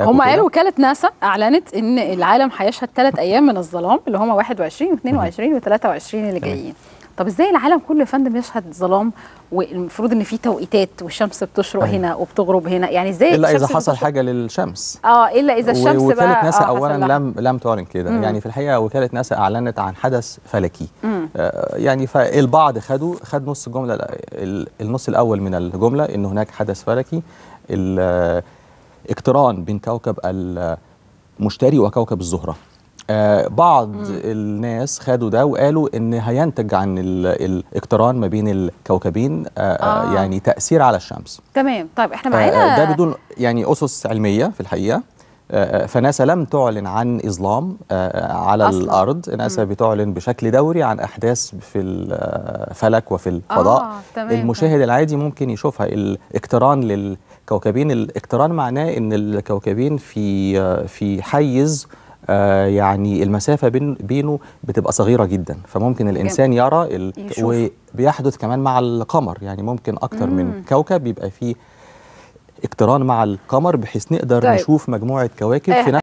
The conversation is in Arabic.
هم قالوا وكاله ناسا اعلنت ان العالم هيشهد ثلاث ايام من الظلام اللي هم 21 و22 و23 اللي جايين طب ازاي العالم كله يا فندم يشهد ظلام والمفروض ان في توقيتات والشمس بتشرق أيه. هنا وبتغرب هنا يعني ازاي الا اذا حصل حاجه للشمس اه الا اذا الشمس بقى وكاله ناسا آه اولا لم لم تعلن كده مم. يعني في الحقيقه وكاله ناسا اعلنت عن حدث فلكي آه يعني فالبعض خدوا خد نص الجمله النص الاول من الجمله ان هناك حدث فلكي اقتران بين كوكب المشتري وكوكب الزهره آه بعض مم. الناس خدوا ده وقالوا ان هينتج عن الاقتران ما بين الكوكبين آه،, آه آه. يعني تاثير على الشمس تمام طيب احنا آه، معانا آه ده بدون يعني اسس علميه في الحقيقه آه, آه، فناسا لم تعلن عن اظلام آه على أصلاً. الارض ناسا مم. بتعلن بشكل دوري عن احداث في الفلك وفي الفضاء آه، تمام المشاهد العادي ممكن يشوفها الاقتران لل كوكبين الاقتران معناه ان الكوكبين في في حيز آه، يعني المسافة بينه بتبقى صغيرة جدا فممكن الإنسان يرى ال... وبيحدث كمان مع القمر يعني ممكن أكتر مم. من كوكب بيبقى فيه اقتران مع القمر بحيث نقدر طيب. نشوف مجموعة كواكب في نفس آه.